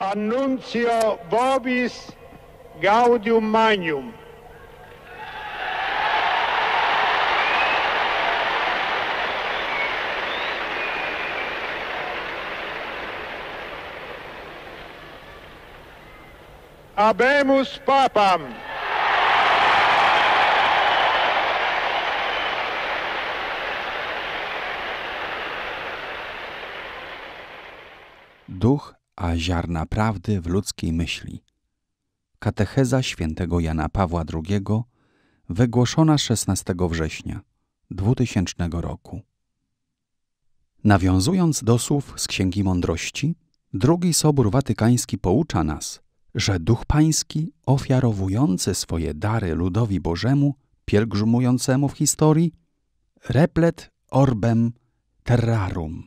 Anuncio vobis gaudium magnum. Habemus Papam. Дух a ziarna prawdy w ludzkiej myśli. Katecheza świętego Jana Pawła II, wygłoszona 16 września 2000 roku. Nawiązując do słów z Księgi Mądrości, Drugi Sobór Watykański poucza nas, że Duch Pański, ofiarowujący swoje dary ludowi Bożemu, pielgrzymującemu w historii, replet orbem terrarum,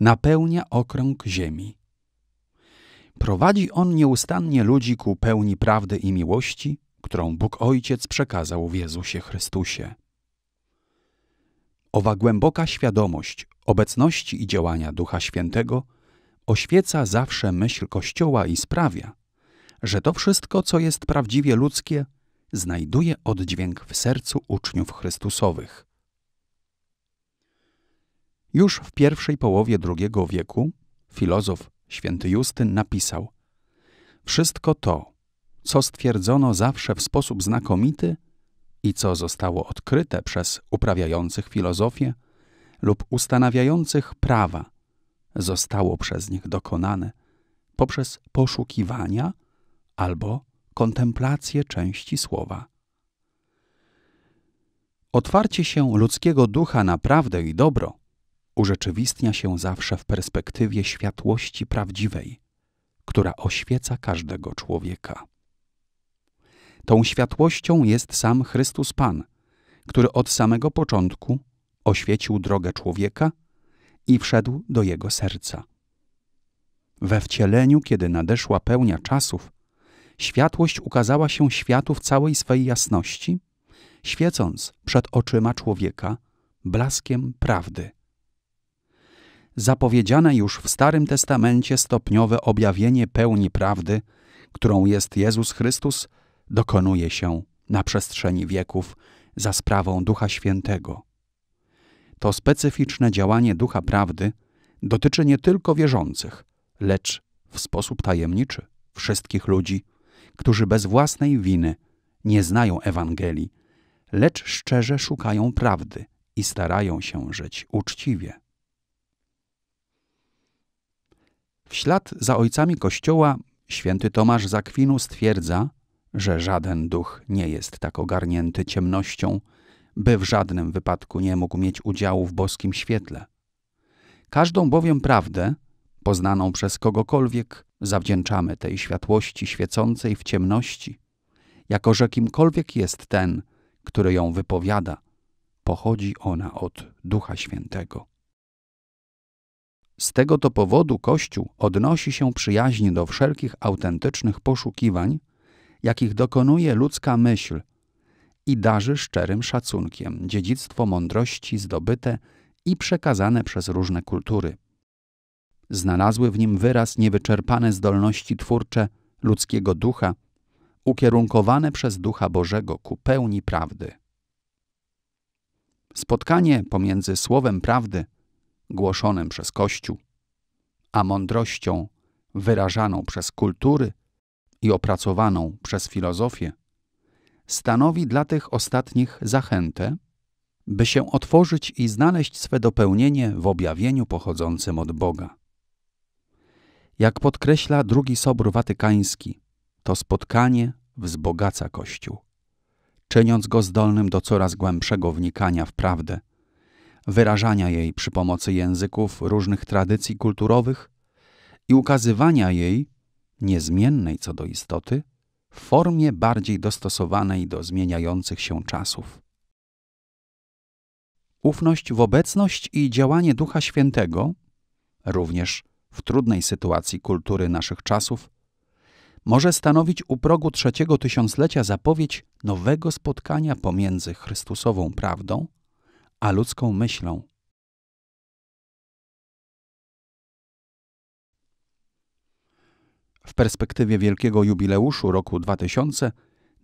napełnia okrąg ziemi. Prowadzi on nieustannie ludzi ku pełni prawdy i miłości, którą Bóg Ojciec przekazał w Jezusie Chrystusie. Owa głęboka świadomość obecności i działania Ducha Świętego oświeca zawsze myśl Kościoła i sprawia, że to wszystko, co jest prawdziwie ludzkie, znajduje oddźwięk w sercu uczniów Chrystusowych. Już w pierwszej połowie II wieku filozof Święty Justyn napisał: Wszystko to, co stwierdzono zawsze w sposób znakomity i co zostało odkryte przez uprawiających filozofię lub ustanawiających prawa, zostało przez nich dokonane poprzez poszukiwania albo kontemplację części słowa. Otwarcie się ludzkiego ducha na prawdę i dobro urzeczywistnia się zawsze w perspektywie światłości prawdziwej, która oświeca każdego człowieka. Tą światłością jest sam Chrystus Pan, który od samego początku oświecił drogę człowieka i wszedł do jego serca. We wcieleniu, kiedy nadeszła pełnia czasów, światłość ukazała się światu w całej swej jasności, świecąc przed oczyma człowieka blaskiem prawdy zapowiedziane już w Starym Testamencie stopniowe objawienie pełni prawdy, którą jest Jezus Chrystus, dokonuje się na przestrzeni wieków za sprawą Ducha Świętego. To specyficzne działanie Ducha Prawdy dotyczy nie tylko wierzących, lecz w sposób tajemniczy wszystkich ludzi, którzy bez własnej winy nie znają Ewangelii, lecz szczerze szukają prawdy i starają się żyć uczciwie. W ślad za ojcami Kościoła święty Tomasz Zakwinu stwierdza, że żaden duch nie jest tak ogarnięty ciemnością, by w żadnym wypadku nie mógł mieć udziału w boskim świetle. Każdą bowiem prawdę, poznaną przez kogokolwiek, zawdzięczamy tej światłości świecącej w ciemności, jako że kimkolwiek jest ten, który ją wypowiada, pochodzi ona od Ducha Świętego. Z tego to powodu Kościół odnosi się przyjaźnie do wszelkich autentycznych poszukiwań, jakich dokonuje ludzka myśl i darzy szczerym szacunkiem dziedzictwo mądrości zdobyte i przekazane przez różne kultury. Znalazły w nim wyraz niewyczerpane zdolności twórcze ludzkiego ducha, ukierunkowane przez Ducha Bożego ku pełni prawdy. Spotkanie pomiędzy Słowem Prawdy – głoszonym przez Kościół, a mądrością wyrażaną przez kultury i opracowaną przez filozofię, stanowi dla tych ostatnich zachętę, by się otworzyć i znaleźć swe dopełnienie w objawieniu pochodzącym od Boga. Jak podkreśla drugi Sobór Watykański, to spotkanie wzbogaca Kościół, czyniąc go zdolnym do coraz głębszego wnikania w prawdę, wyrażania jej przy pomocy języków różnych tradycji kulturowych i ukazywania jej, niezmiennej co do istoty, w formie bardziej dostosowanej do zmieniających się czasów. Ufność w obecność i działanie Ducha Świętego, również w trudnej sytuacji kultury naszych czasów, może stanowić u progu trzeciego tysiąclecia zapowiedź nowego spotkania pomiędzy Chrystusową prawdą a ludzką myślą. W perspektywie wielkiego jubileuszu roku 2000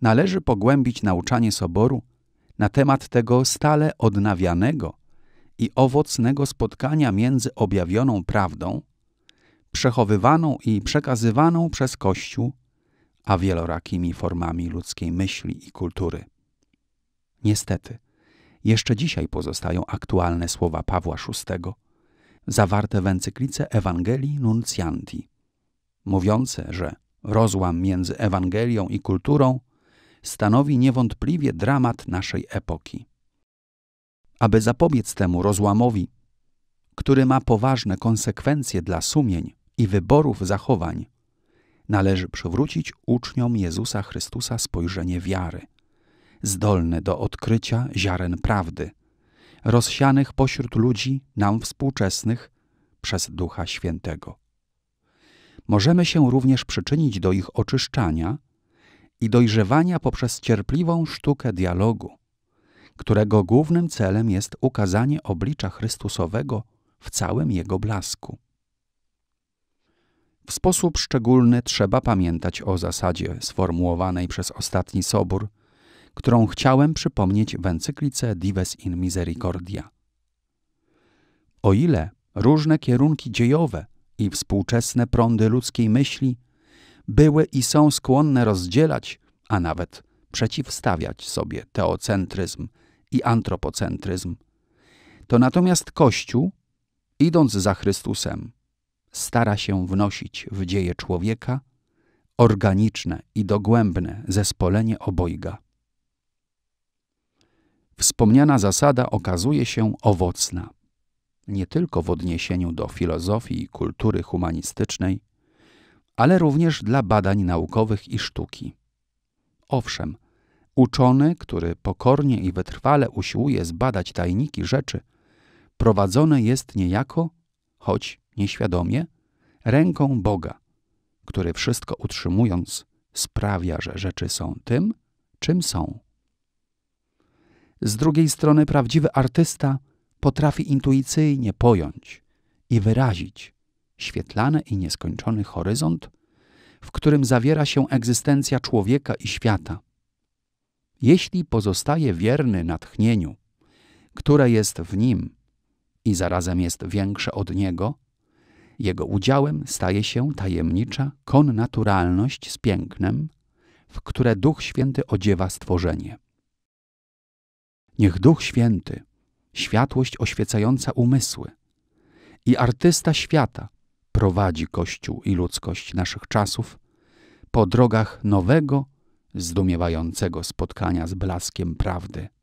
należy pogłębić nauczanie Soboru na temat tego stale odnawianego i owocnego spotkania między objawioną prawdą, przechowywaną i przekazywaną przez Kościół, a wielorakimi formami ludzkiej myśli i kultury. Niestety, jeszcze dzisiaj pozostają aktualne słowa Pawła VI, zawarte w encyklice Ewangelii Nuncjanti, mówiące, że rozłam między Ewangelią i kulturą stanowi niewątpliwie dramat naszej epoki. Aby zapobiec temu rozłamowi, który ma poważne konsekwencje dla sumień i wyborów zachowań, należy przywrócić uczniom Jezusa Chrystusa spojrzenie wiary – zdolne do odkrycia ziaren prawdy, rozsianych pośród ludzi nam współczesnych przez Ducha Świętego. Możemy się również przyczynić do ich oczyszczania i dojrzewania poprzez cierpliwą sztukę dialogu, którego głównym celem jest ukazanie oblicza Chrystusowego w całym jego blasku. W sposób szczególny trzeba pamiętać o zasadzie sformułowanej przez ostatni sobór którą chciałem przypomnieć w encyklice Dives in Misericordia. O ile różne kierunki dziejowe i współczesne prądy ludzkiej myśli były i są skłonne rozdzielać, a nawet przeciwstawiać sobie teocentryzm i antropocentryzm, to natomiast Kościół, idąc za Chrystusem, stara się wnosić w dzieje człowieka organiczne i dogłębne zespolenie obojga wspomniana zasada okazuje się owocna. Nie tylko w odniesieniu do filozofii i kultury humanistycznej, ale również dla badań naukowych i sztuki. Owszem, uczony, który pokornie i wytrwale usiłuje zbadać tajniki rzeczy, prowadzony jest niejako, choć nieświadomie, ręką Boga, który wszystko utrzymując sprawia, że rzeczy są tym, czym są. Z drugiej strony prawdziwy artysta potrafi intuicyjnie pojąć i wyrazić świetlany i nieskończony horyzont, w którym zawiera się egzystencja człowieka i świata. Jeśli pozostaje wierny natchnieniu, które jest w nim i zarazem jest większe od niego, jego udziałem staje się tajemnicza konnaturalność z pięknem, w które Duch Święty odziewa stworzenie. Niech Duch Święty, światłość oświecająca umysły i artysta świata prowadzi Kościół i ludzkość naszych czasów po drogach nowego, zdumiewającego spotkania z blaskiem prawdy